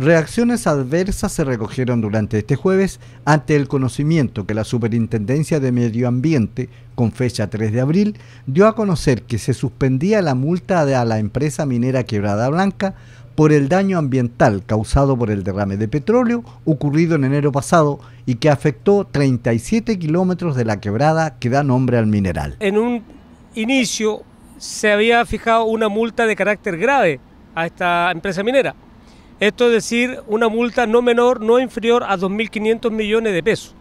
Reacciones adversas se recogieron durante este jueves ante el conocimiento que la Superintendencia de Medio Ambiente, con fecha 3 de abril, dio a conocer que se suspendía la multa a la empresa minera Quebrada Blanca por el daño ambiental causado por el derrame de petróleo ocurrido en enero pasado y que afectó 37 kilómetros de la quebrada que da nombre al mineral. En un inicio se había fijado una multa de carácter grave a esta empresa minera esto es decir, una multa no menor, no inferior a 2.500 millones de pesos.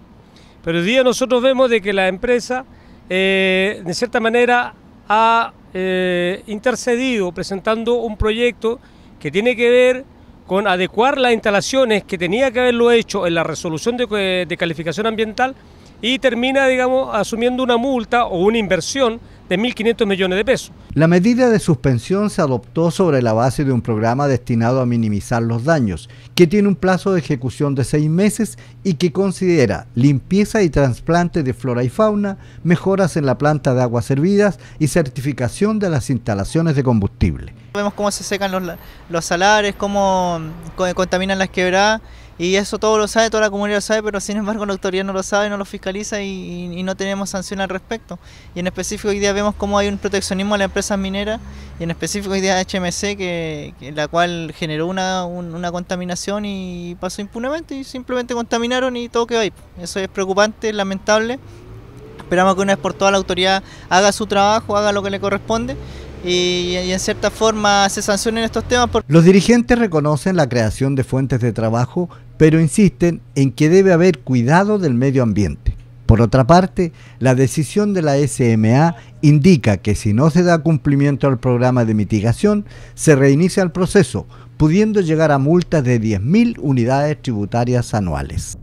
Pero hoy día nosotros vemos de que la empresa, eh, de cierta manera, ha eh, intercedido presentando un proyecto que tiene que ver con adecuar las instalaciones que tenía que haberlo hecho en la resolución de, eh, de calificación ambiental y termina, digamos, asumiendo una multa o una inversión de 1.500 millones de pesos. La medida de suspensión se adoptó sobre la base de un programa destinado a minimizar los daños, que tiene un plazo de ejecución de seis meses y que considera limpieza y trasplante de flora y fauna, mejoras en la planta de aguas servidas y certificación de las instalaciones de combustible. Vemos cómo se secan los, los salares, cómo mm, contaminan las quebradas. Y eso todo lo sabe, toda la comunidad lo sabe, pero sin embargo la autoridad no lo sabe, no lo fiscaliza y, no tenemos sanción al respecto. Y en específico hoy día vemos cómo hay un proteccionismo a las empresas mineras y en específico hoy día HMC, que, la cual generó una, una, contaminación y pasó impunemente y simplemente contaminaron y todo quedó ahí. Eso es preocupante, lamentable. Esperamos que una vez por todas la autoridad haga su trabajo, haga lo que le corresponde y, en cierta forma se sancionen estos temas. Los dirigentes reconocen la creación de fuentes de trabajo, pero insisten en que debe haber cuidado del medio ambiente. Por otra parte, la decisión de la SMA indica que si no se da cumplimiento al programa de mitigación, se reinicia el proceso, pudiendo llegar a multas de 10.000 unidades tributarias anuales.